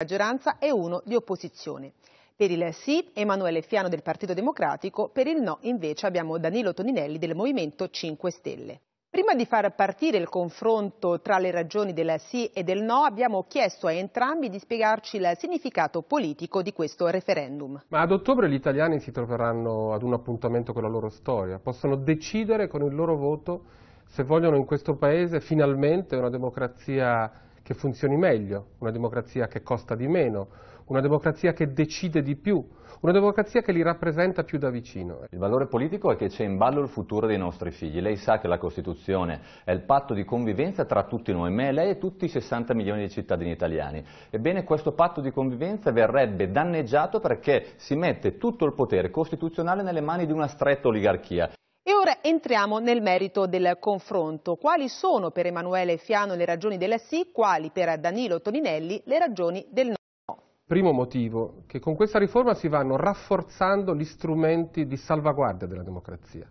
maggioranza e uno di opposizione. Per il sì Emanuele Fiano del Partito Democratico, per il no invece abbiamo Danilo Toninelli del Movimento 5 Stelle. Prima di far partire il confronto tra le ragioni del sì e del no, abbiamo chiesto a entrambi di spiegarci il significato politico di questo referendum. Ma ad ottobre gli italiani si troveranno ad un appuntamento con la loro storia, possono decidere con il loro voto se vogliono in questo paese finalmente una democrazia che funzioni meglio, una democrazia che costa di meno, una democrazia che decide di più, una democrazia che li rappresenta più da vicino. Il valore politico è che c'è in ballo il futuro dei nostri figli. Lei sa che la Costituzione è il patto di convivenza tra tutti noi, me, lei e tutti i 60 milioni di cittadini italiani. Ebbene, questo patto di convivenza verrebbe danneggiato perché si mette tutto il potere costituzionale nelle mani di una stretta oligarchia ora entriamo nel merito del confronto. Quali sono per Emanuele Fiano le ragioni della sì, quali per Danilo Toninelli le ragioni del no? Primo motivo, che con questa riforma si vanno rafforzando gli strumenti di salvaguardia della democrazia.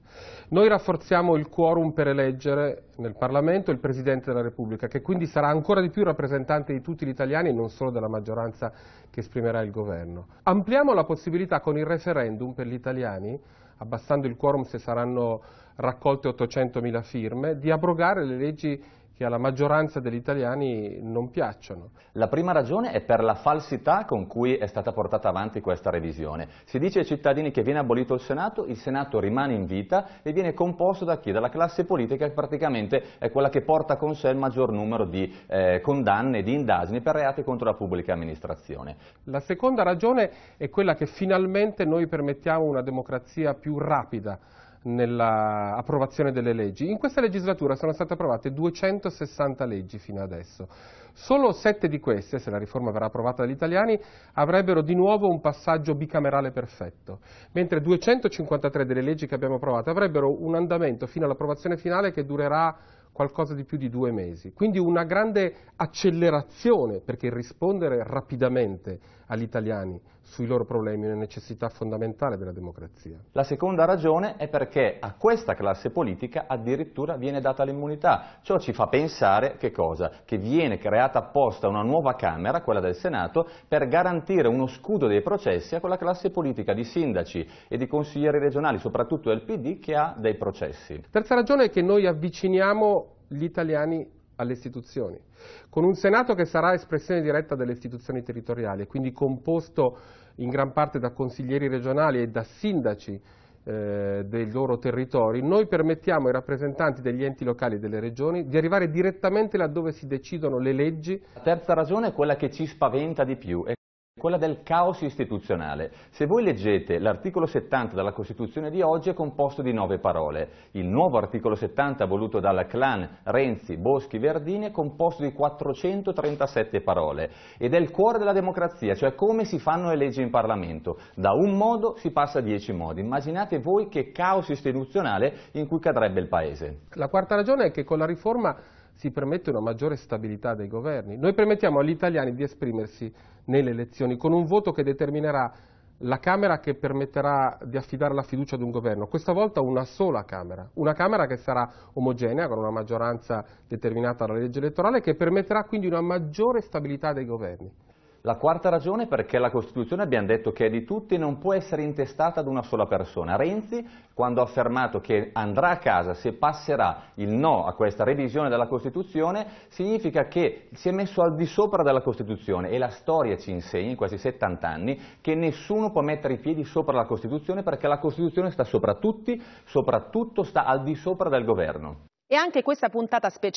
Noi rafforziamo il quorum per eleggere nel Parlamento il Presidente della Repubblica, che quindi sarà ancora di più rappresentante di tutti gli italiani e non solo della maggioranza che esprimerà il governo. Ampliamo la possibilità con il referendum per gli italiani abbassando il quorum se saranno raccolte 800.000 firme, di abrogare le leggi che alla maggioranza degli italiani non piacciono. La prima ragione è per la falsità con cui è stata portata avanti questa revisione. Si dice ai cittadini che viene abolito il Senato, il Senato rimane in vita e viene composto da chi? Dalla classe politica che praticamente è quella che porta con sé il maggior numero di eh, condanne, di indagini per reati contro la pubblica amministrazione. La seconda ragione è quella che finalmente noi permettiamo una democrazia più rapida nell'approvazione delle leggi. In questa legislatura sono state approvate 260 leggi fino adesso. Solo sette di queste, se la riforma verrà approvata dagli italiani, avrebbero di nuovo un passaggio bicamerale perfetto, mentre 253 delle leggi che abbiamo approvato avrebbero un andamento fino all'approvazione finale che durerà qualcosa di più di due mesi. Quindi una grande accelerazione, perché rispondere rapidamente agli italiani sui loro problemi è una necessità fondamentale della democrazia. La seconda ragione è perché a questa classe politica addirittura viene data l'immunità. Ciò ci fa pensare che cosa? Che viene creata apposta una nuova Camera, quella del Senato, per garantire uno scudo dei processi a quella classe politica di sindaci e di consiglieri regionali, soprattutto del PD, che ha dei processi. Terza ragione è che noi avviciniamo gli italiani alle istituzioni, con un Senato che sarà espressione diretta delle istituzioni territoriali, quindi composto in gran parte da consiglieri regionali e da sindaci eh, dei loro territori, noi permettiamo ai rappresentanti degli enti locali e delle regioni di arrivare direttamente laddove si decidono le leggi. La terza ragione è quella che ci spaventa di più, quella del caos istituzionale. Se voi leggete l'articolo 70 della Costituzione di oggi è composto di nove parole, il nuovo articolo 70 voluto dalla clan Renzi, Boschi, Verdini è composto di 437 parole ed è il cuore della democrazia, cioè come si fanno le leggi in Parlamento. Da un modo si passa a dieci modi, immaginate voi che caos istituzionale in cui cadrebbe il Paese. La quarta ragione è che con la riforma si permette una maggiore stabilità dei governi. Noi permettiamo agli italiani di esprimersi nelle elezioni con un voto che determinerà la Camera che permetterà di affidare la fiducia ad un governo, questa volta una sola Camera, una Camera che sarà omogenea con una maggioranza determinata dalla legge elettorale che permetterà quindi una maggiore stabilità dei governi. La quarta ragione è perché la Costituzione abbiamo detto che è di tutti e non può essere intestata ad una sola persona. Renzi, quando ha affermato che andrà a casa se passerà il no a questa revisione della Costituzione, significa che si è messo al di sopra della Costituzione e la storia ci insegna in questi 70 anni che nessuno può mettere i piedi sopra la Costituzione perché la Costituzione sta sopra tutti, soprattutto sta al di sopra del governo. E anche questa puntata speciale